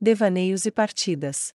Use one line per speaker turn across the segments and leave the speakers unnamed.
devaneios e partidas.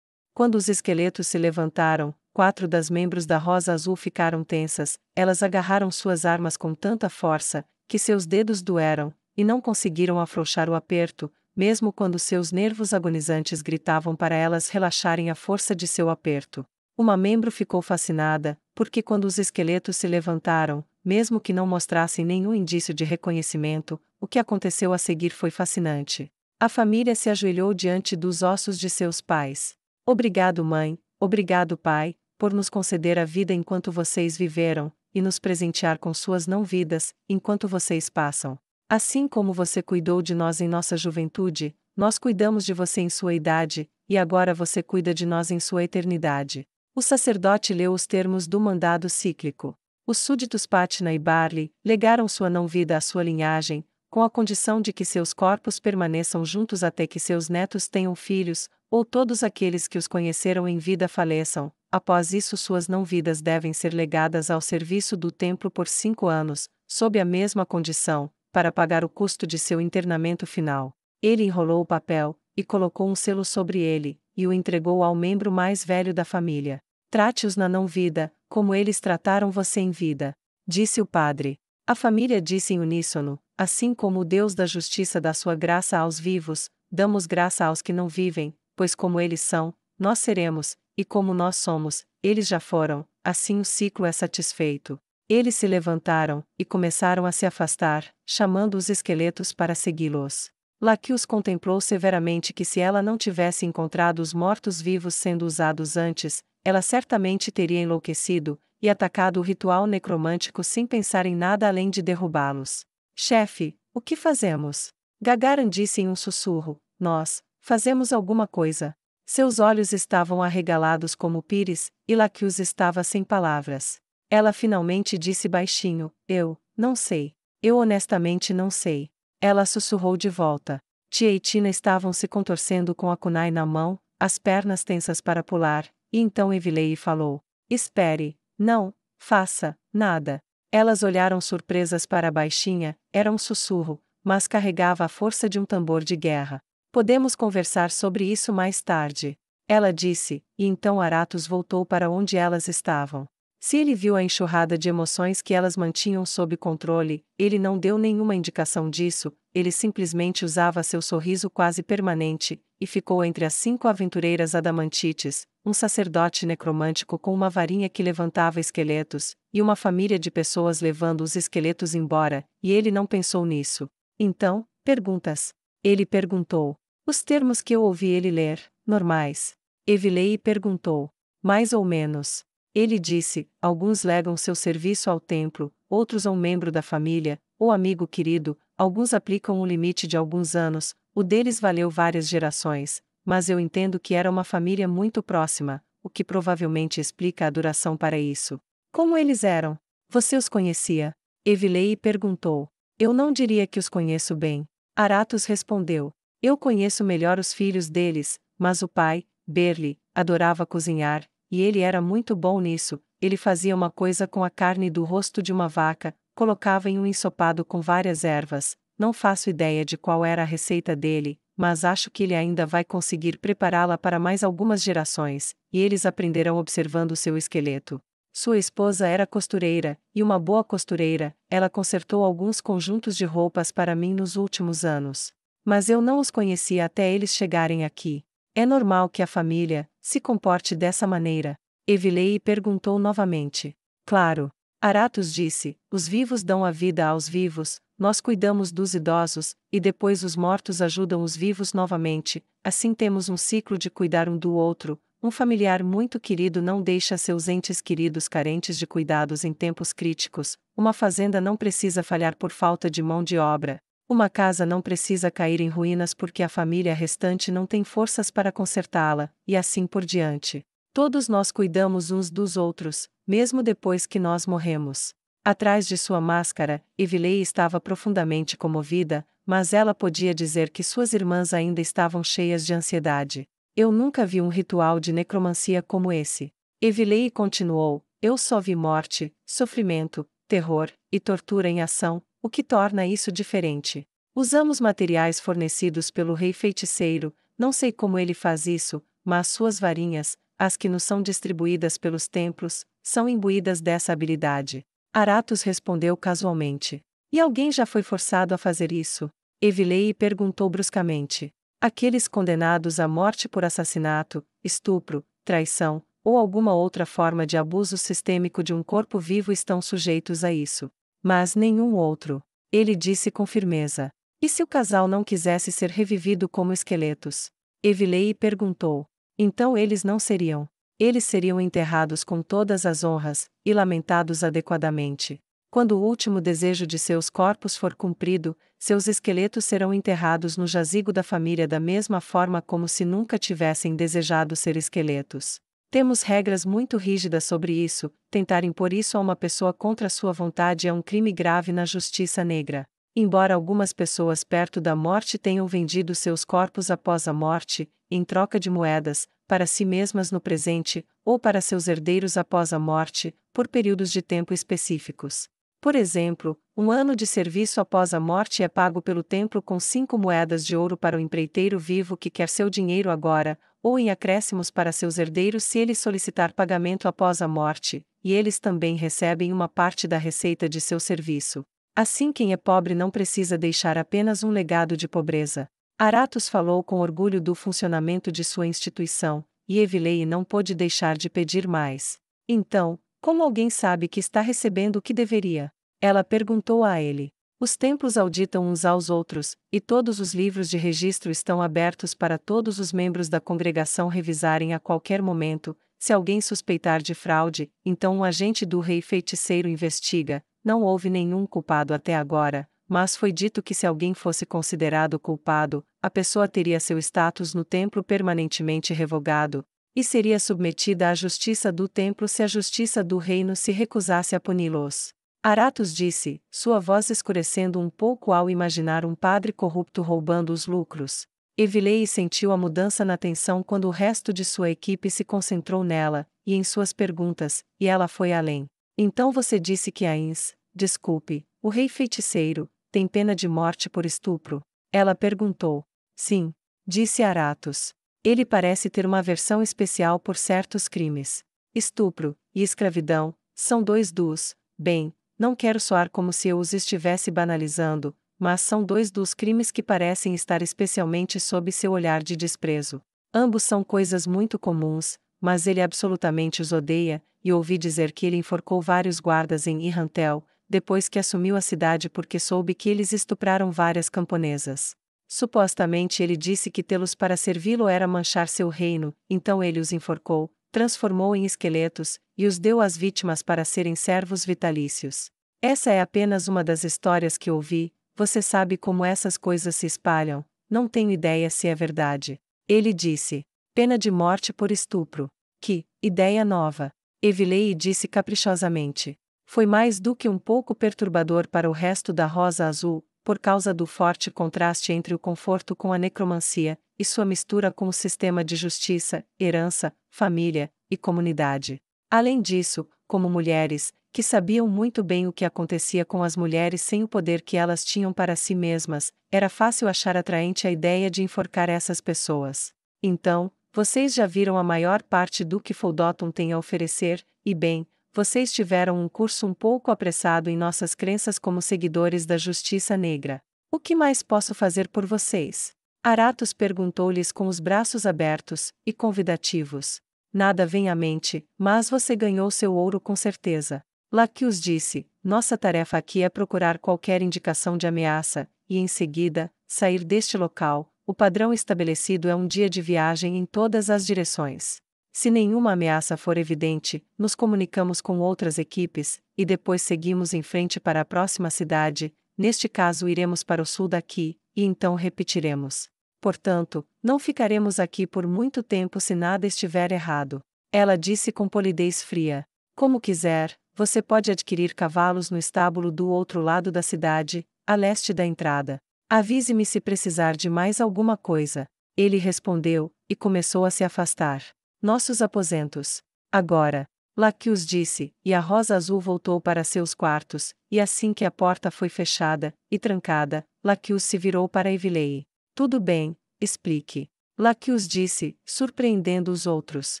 Quando os esqueletos se levantaram, quatro das membros da Rosa Azul ficaram tensas, elas agarraram suas armas com tanta força, que seus dedos doeram, e não conseguiram afrouxar o aperto, mesmo quando seus nervos agonizantes gritavam para elas relaxarem a força de seu aperto. Uma membro ficou fascinada, porque quando os esqueletos se levantaram, mesmo que não mostrassem nenhum indício de reconhecimento, o que aconteceu a seguir foi fascinante. A família se ajoelhou diante dos ossos de seus pais. Obrigado, mãe, obrigado, pai, por nos conceder a vida enquanto vocês viveram, e nos presentear com suas não vidas, enquanto vocês passam. Assim como você cuidou de nós em nossa juventude, nós cuidamos de você em sua idade, e agora você cuida de nós em sua eternidade. O sacerdote leu os termos do mandado cíclico. Os súditos Patna e Barley legaram sua não vida à sua linhagem, com a condição de que seus corpos permaneçam juntos até que seus netos tenham filhos, ou todos aqueles que os conheceram em vida faleçam. Após isso, suas não-vidas devem ser legadas ao serviço do templo por cinco anos, sob a mesma condição, para pagar o custo de seu internamento final. Ele enrolou o papel, e colocou um selo sobre ele, e o entregou ao membro mais velho da família. Trate-os na não-vida, como eles trataram você em vida, disse o padre. A família disse em uníssono: assim como o Deus da justiça dá sua graça aos vivos, damos graça aos que não vivem, pois como eles são, nós seremos, e como nós somos, eles já foram, assim o ciclo é satisfeito. Eles se levantaram, e começaram a se afastar, chamando os esqueletos para segui-los. Laquios contemplou severamente que se ela não tivesse encontrado os mortos-vivos sendo usados antes, ela certamente teria enlouquecido, e atacado o ritual necromântico sem pensar em nada além de derrubá-los. Chefe, o que fazemos? Gagarin disse em um sussurro: Nós, fazemos alguma coisa. Seus olhos estavam arregalados como pires, e Laquius estava sem palavras. Ela finalmente disse baixinho: Eu, não sei. Eu honestamente não sei. Ela sussurrou de volta. Tia e Tina estavam se contorcendo com a kunai na mão, as pernas tensas para pular, e então Evilei falou: Espere, não, faça, nada. Elas olharam surpresas para a baixinha, era um sussurro, mas carregava a força de um tambor de guerra. Podemos conversar sobre isso mais tarde. Ela disse, e então Aratus voltou para onde elas estavam. Se ele viu a enxurrada de emoções que elas mantinham sob controle, ele não deu nenhuma indicação disso, ele simplesmente usava seu sorriso quase permanente, e ficou entre as cinco aventureiras adamantites, um sacerdote necromântico com uma varinha que levantava esqueletos, e uma família de pessoas levando os esqueletos embora, e ele não pensou nisso. Então, perguntas. Ele perguntou. Os termos que eu ouvi ele ler, normais. Evilei perguntou. Mais ou menos. Ele disse: alguns legam seu serviço ao templo, outros a um membro da família, ou amigo querido, alguns aplicam o um limite de alguns anos, o deles valeu várias gerações, mas eu entendo que era uma família muito próxima, o que provavelmente explica a duração para isso. Como eles eram? Você os conhecia? Evilei perguntou. Eu não diria que os conheço bem. Aratus respondeu. Eu conheço melhor os filhos deles, mas o pai, Berli, adorava cozinhar, e ele era muito bom nisso. Ele fazia uma coisa com a carne do rosto de uma vaca, colocava em um ensopado com várias ervas, não faço ideia de qual era a receita dele, mas acho que ele ainda vai conseguir prepará-la para mais algumas gerações, e eles aprenderão observando seu esqueleto. Sua esposa era costureira, e uma boa costureira, ela consertou alguns conjuntos de roupas para mim nos últimos anos. Mas eu não os conhecia até eles chegarem aqui. É normal que a família se comporte dessa maneira. Evilei perguntou novamente. Claro. Aratus disse: os vivos dão a vida aos vivos, nós cuidamos dos idosos, e depois os mortos ajudam os vivos novamente, assim temos um ciclo de cuidar um do outro. Um familiar muito querido não deixa seus entes queridos carentes de cuidados em tempos críticos, uma fazenda não precisa falhar por falta de mão de obra, uma casa não precisa cair em ruínas porque a família restante não tem forças para consertá-la, e assim por diante. Todos nós cuidamos uns dos outros, mesmo depois que nós morremos. Atrás de sua máscara, Evilei estava profundamente comovida, mas ela podia dizer que suas irmãs ainda estavam cheias de ansiedade. Eu nunca vi um ritual de necromancia como esse. Evilei continuou: Eu só vi morte, sofrimento, terror e tortura em ação, o que torna isso diferente. Usamos materiais fornecidos pelo rei feiticeiro, não sei como ele faz isso, mas suas varinhas, as que nos são distribuídas pelos templos, são imbuídas dessa habilidade. Aratus respondeu casualmente. E alguém já foi forçado a fazer isso? Evilei perguntou bruscamente. Aqueles condenados à morte por assassinato, estupro, traição, ou alguma outra forma de abuso sistêmico de um corpo vivo estão sujeitos a isso. Mas nenhum outro. Ele disse com firmeza. E se o casal não quisesse ser revivido como esqueletos? Evilei perguntou. Então eles não seriam eles seriam enterrados com todas as honras, e lamentados adequadamente. Quando o último desejo de seus corpos for cumprido, seus esqueletos serão enterrados no jazigo da família da mesma forma como se nunca tivessem desejado ser esqueletos. Temos regras muito rígidas sobre isso, tentar impor isso a uma pessoa contra sua vontade é um crime grave na justiça negra. Embora algumas pessoas perto da morte tenham vendido seus corpos após a morte, em troca de moedas, para si mesmas no presente, ou para seus herdeiros após a morte, por períodos de tempo específicos. Por exemplo, um ano de serviço após a morte é pago pelo templo com cinco moedas de ouro para o empreiteiro vivo que quer seu dinheiro agora, ou em acréscimos para seus herdeiros se ele solicitar pagamento após a morte, e eles também recebem uma parte da receita de seu serviço. Assim, quem é pobre não precisa deixar apenas um legado de pobreza. Aratos falou com orgulho do funcionamento de sua instituição, e Evilei não pôde deixar de pedir mais. Então, como alguém sabe que está recebendo o que deveria? Ela perguntou a ele. Os templos auditam uns aos outros, e todos os livros de registro estão abertos para todos os membros da congregação revisarem a qualquer momento. Se alguém suspeitar de fraude, então um agente do rei feiticeiro investiga. Não houve nenhum culpado até agora, mas foi dito que se alguém fosse considerado culpado, a pessoa teria seu status no templo permanentemente revogado, e seria submetida à justiça do templo se a justiça do reino se recusasse a puni-los. Aratus disse, sua voz escurecendo um pouco ao imaginar um padre corrupto roubando os lucros. Evilei sentiu a mudança na tensão quando o resto de sua equipe se concentrou nela, e em suas perguntas, e ela foi além. Então você disse que Ains, desculpe, o rei feiticeiro, tem pena de morte por estupro? Ela perguntou. Sim, disse Aratus. Ele parece ter uma aversão especial por certos crimes. Estupro e escravidão são dois dos, bem, não quero soar como se eu os estivesse banalizando, mas são dois dos crimes que parecem estar especialmente sob seu olhar de desprezo. Ambos são coisas muito comuns, mas ele absolutamente os odeia, e ouvi dizer que ele enforcou vários guardas em Irantel depois que assumiu a cidade porque soube que eles estupraram várias camponesas. Supostamente ele disse que tê-los para servi-lo era manchar seu reino, então ele os enforcou, transformou em esqueletos, e os deu às vítimas para serem servos vitalícios. Essa é apenas uma das histórias que ouvi, você sabe como essas coisas se espalham, não tenho ideia se é verdade. Ele disse: pena de morte por estupro. Que ideia nova! Evilei disse caprichosamente foi mais do que um pouco perturbador para o resto da Rosa Azul, por causa do forte contraste entre o conforto com a necromancia e sua mistura com o sistema de justiça, herança, família e comunidade. Além disso, como mulheres, que sabiam muito bem o que acontecia com as mulheres sem o poder que elas tinham para si mesmas, era fácil achar atraente a ideia de enforcar essas pessoas. Então, vocês já viram a maior parte do que Foldoton tem a oferecer, e bem, vocês tiveram um curso um pouco apressado em nossas crenças como seguidores da justiça negra. O que mais posso fazer por vocês? Aratus perguntou-lhes com os braços abertos e convidativos. Nada vem à mente, mas você ganhou seu ouro com certeza. Laquius disse: Nossa tarefa aqui é procurar qualquer indicação de ameaça, e em seguida, sair deste local. O padrão estabelecido é um dia de viagem em todas as direções. Se nenhuma ameaça for evidente, nos comunicamos com outras equipes, e depois seguimos em frente para a próxima cidade, neste caso iremos para o sul daqui, e então repetiremos. Portanto, não ficaremos aqui por muito tempo se nada estiver errado. Ela disse com polidez fria. Como quiser, você pode adquirir cavalos no estábulo do outro lado da cidade, a leste da entrada. Avise-me se precisar de mais alguma coisa. Ele respondeu, e começou a se afastar nossos aposentos. Agora, Laquius disse, e a rosa azul voltou para seus quartos, e assim que a porta foi fechada, e trancada, Laquius se virou para Evilei. Tudo bem, explique. Laquius disse, surpreendendo os outros.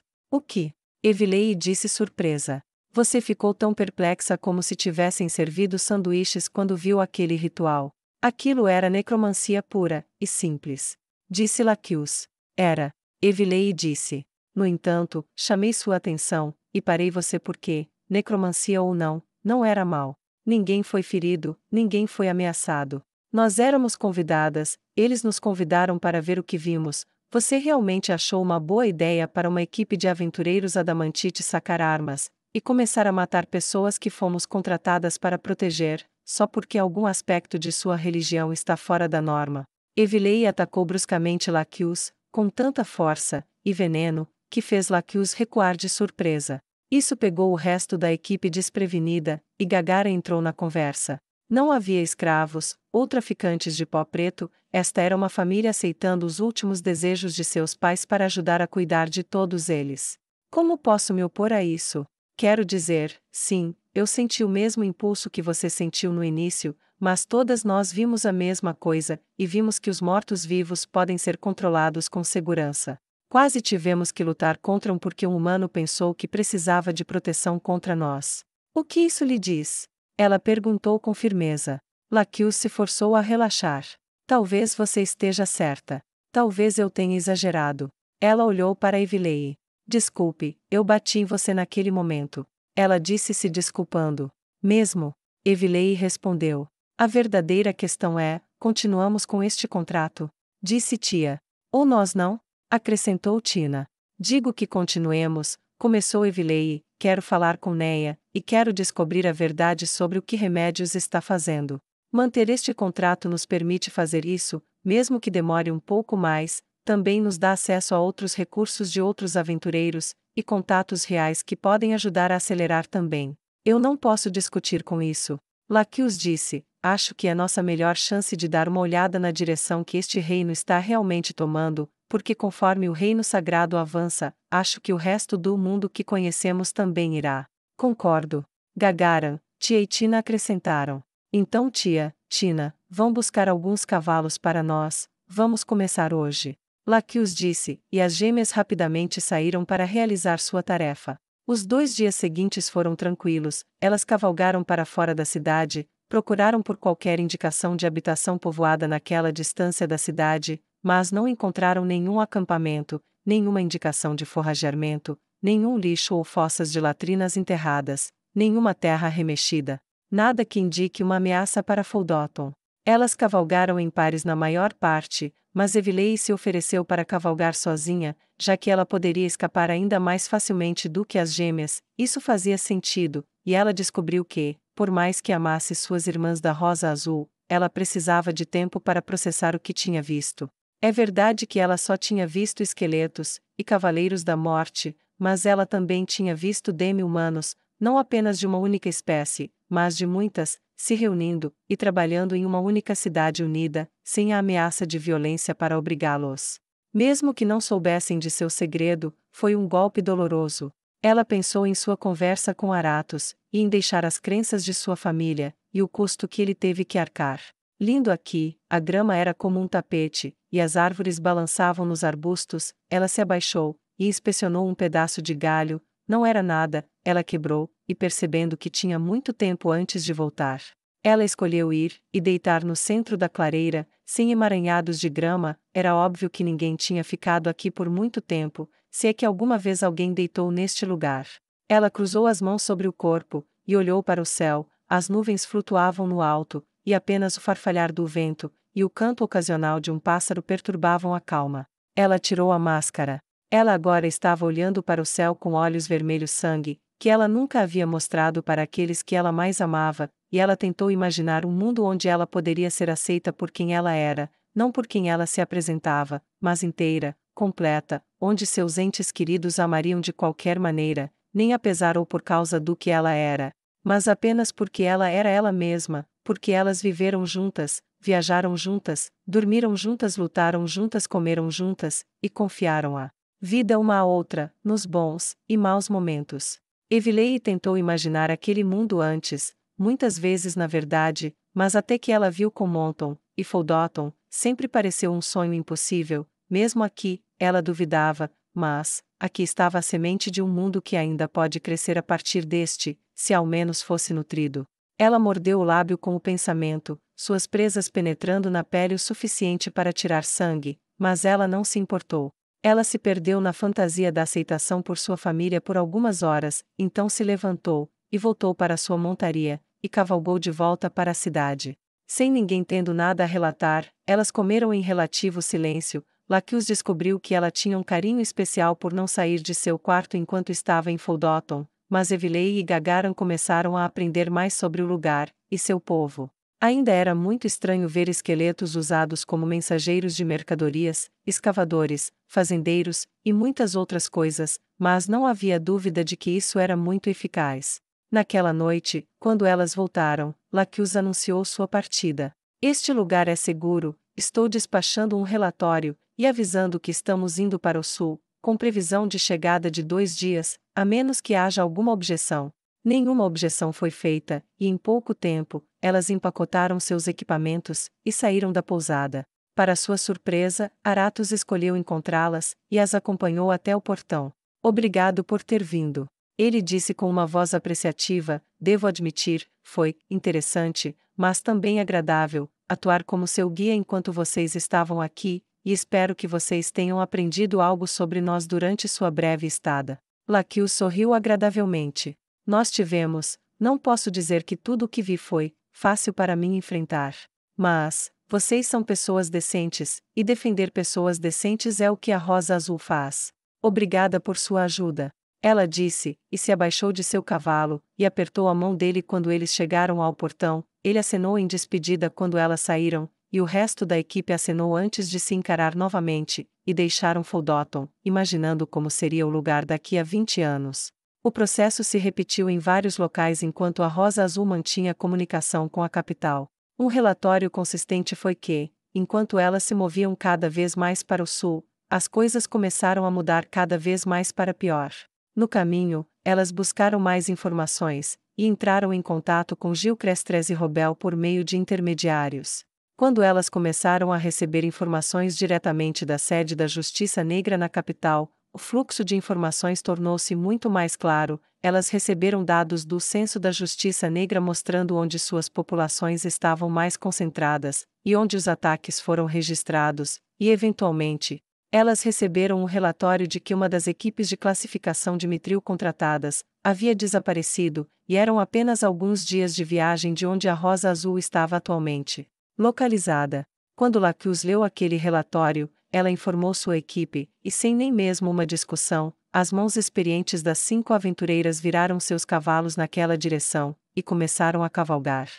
O que? Evilei disse surpresa. Você ficou tão perplexa como se tivessem servido sanduíches quando viu aquele ritual. Aquilo era necromancia pura e simples. Disse Laquius. Era. Evilei disse. No entanto, chamei sua atenção, e parei você porque, necromancia ou não, não era mal. Ninguém foi ferido, ninguém foi ameaçado. Nós éramos convidadas, eles nos convidaram para ver o que vimos. Você realmente achou uma boa ideia para uma equipe de aventureiros adamantite sacar armas e começar a matar pessoas que fomos contratadas para proteger, só porque algum aspecto de sua religião está fora da norma. Evilei atacou bruscamente Laquius, com tanta força e veneno que fez Lacus recuar de surpresa. Isso pegou o resto da equipe desprevenida, e Gagara entrou na conversa. Não havia escravos, ou traficantes de pó preto, esta era uma família aceitando os últimos desejos de seus pais para ajudar a cuidar de todos eles. Como posso me opor a isso? Quero dizer, sim, eu senti o mesmo impulso que você sentiu no início, mas todas nós vimos a mesma coisa, e vimos que os mortos-vivos podem ser controlados com segurança. Quase tivemos que lutar contra um porque um humano pensou que precisava de proteção contra nós. O que isso lhe diz? Ela perguntou com firmeza. Laquil se forçou a relaxar. Talvez você esteja certa. Talvez eu tenha exagerado. Ela olhou para Evilei. Desculpe, eu bati em você naquele momento. Ela disse se desculpando. Mesmo? Evilei respondeu. A verdadeira questão é: continuamos com este contrato? Disse tia. Ou nós não? Acrescentou Tina. Digo que continuemos, começou Evilei, quero falar com Neia, e quero descobrir a verdade sobre o que Remédios está fazendo. Manter este contrato nos permite fazer isso, mesmo que demore um pouco mais, também nos dá acesso a outros recursos de outros aventureiros e contatos reais que podem ajudar a acelerar também. Eu não posso discutir com isso. Laquius disse, acho que é nossa melhor chance de dar uma olhada na direção que este reino está realmente tomando, porque conforme o reino sagrado avança, acho que o resto do mundo que conhecemos também irá. Concordo. Gagaran, tia e Tina acrescentaram. Então, tia, Tina, vão buscar alguns cavalos para nós, vamos começar hoje. Laquius disse, e as gêmeas rapidamente saíram para realizar sua tarefa. Os dois dias seguintes foram tranquilos, elas cavalgaram para fora da cidade, procuraram por qualquer indicação de habitação povoada naquela distância da cidade, mas não encontraram nenhum acampamento, nenhuma indicação de forrageamento, nenhum lixo ou fossas de latrinas enterradas, nenhuma terra remexida, nada que indique uma ameaça para Foldotton. Elas cavalgaram em pares na maior parte, mas Evilei se ofereceu para cavalgar sozinha, já que ela poderia escapar ainda mais facilmente do que as gêmeas, isso fazia sentido, e ela descobriu que, por mais que amasse suas irmãs da Rosa Azul, ela precisava de tempo para processar o que tinha visto. É verdade que ela só tinha visto esqueletos e cavaleiros da morte, mas ela também tinha visto demi-humanos, não apenas de uma única espécie, mas de muitas, se reunindo e trabalhando em uma única cidade unida, sem a ameaça de violência para obrigá-los. Mesmo que não soubessem de seu segredo, foi um golpe doloroso. Ela pensou em sua conversa com Aratos, e em deixar as crenças de sua família, e o custo que ele teve que arcar. Lindo aqui, a grama era como um tapete, e as árvores balançavam nos arbustos, ela se abaixou, e inspecionou um pedaço de galho, não era nada, ela quebrou, e percebendo que tinha muito tempo antes de voltar. Ela escolheu ir e deitar no centro da clareira, sem emaranhados de grama, era óbvio que ninguém tinha ficado aqui por muito tempo, se é que alguma vez alguém deitou neste lugar. Ela cruzou as mãos sobre o corpo e olhou para o céu, as nuvens flutuavam no alto, e apenas o farfalhar do vento e o canto ocasional de um pássaro perturbavam a calma. Ela tirou a máscara. Ela agora estava olhando para o céu com olhos vermelhos sangue, que ela nunca havia mostrado para aqueles que ela mais amava, e ela tentou imaginar um mundo onde ela poderia ser aceita por quem ela era, não por quem ela se apresentava, mas inteira, completa, onde seus entes queridos amariam de qualquer maneira, nem apesar ou por causa do que ela era, mas apenas porque ela era ela mesma, porque elas viveram juntas, viajaram juntas, dormiram juntas, lutaram juntas, comeram juntas, e confiaram a Vida uma a outra, nos bons e maus momentos. Evilei tentou imaginar aquele mundo antes, muitas vezes na verdade, mas até que ela viu com Monton, e Foldotton, sempre pareceu um sonho impossível, mesmo aqui, ela duvidava, mas, aqui estava a semente de um mundo que ainda pode crescer a partir deste, se ao menos fosse nutrido. Ela mordeu o lábio com o pensamento, suas presas penetrando na pele o suficiente para tirar sangue, mas ela não se importou. Ela se perdeu na fantasia da aceitação por sua família por algumas horas, então se levantou, e voltou para sua montaria, e cavalgou de volta para a cidade. Sem ninguém tendo nada a relatar, elas comeram em relativo silêncio. Laquius descobriu que ela tinha um carinho especial por não sair de seu quarto enquanto estava em Foldoton, mas Evilei e Gagaran começaram a aprender mais sobre o lugar e seu povo. Ainda era muito estranho ver esqueletos usados como mensageiros de mercadorias, escavadores, fazendeiros e muitas outras coisas, mas não havia dúvida de que isso era muito eficaz. Naquela noite, quando elas voltaram, Lacus anunciou sua partida. Este lugar é seguro, estou despachando um relatório e avisando que estamos indo para o sul, com previsão de chegada de dois dias, a menos que haja alguma objeção. Nenhuma objeção foi feita, e em pouco tempo, elas empacotaram seus equipamentos e saíram da pousada. Para sua surpresa, Aratus escolheu encontrá-las e as acompanhou até o portão. Obrigado por ter vindo. Ele disse com uma voz apreciativa: Devo admitir, foi interessante, mas também agradável, atuar como seu guia enquanto vocês estavam aqui, e espero que vocês tenham aprendido algo sobre nós durante sua breve estada. Laquil sorriu agradavelmente. Nós tivemos, não posso dizer que tudo o que vi foi fácil para mim enfrentar. Mas, vocês são pessoas decentes, e defender pessoas decentes é o que a Rosa Azul faz. Obrigada por sua ajuda. Ela disse, e se abaixou de seu cavalo, e apertou a mão dele quando eles chegaram ao portão, ele acenou em despedida quando elas saíram, e o resto da equipe acenou antes de se encarar novamente, e deixaram Foldotton, imaginando como seria o lugar daqui a 20 anos. O processo se repetiu em vários locais enquanto a Rosa Azul mantinha comunicação com a capital. Um relatório consistente foi que, enquanto elas se moviam cada vez mais para o sul, as coisas começaram a mudar cada vez mais para pior. No caminho, elas buscaram mais informações e entraram em contato com Gil Crestres e Robel por meio de intermediários. Quando elas começaram a receber informações diretamente da sede da Justiça Negra na capital, o fluxo de informações tornou-se muito mais claro, elas receberam dados do Censo da Justiça Negra mostrando onde suas populações estavam mais concentradas, e onde os ataques foram registrados, e, eventualmente, elas receberam um relatório de que uma das equipes de classificação de mitril contratadas havia desaparecido, e eram apenas alguns dias de viagem de onde a Rosa Azul estava atualmente localizada. Quando Lacus leu aquele relatório, ela informou sua equipe, e sem nem mesmo uma discussão, as mãos experientes das cinco aventureiras viraram seus cavalos naquela direção, e começaram a cavalgar.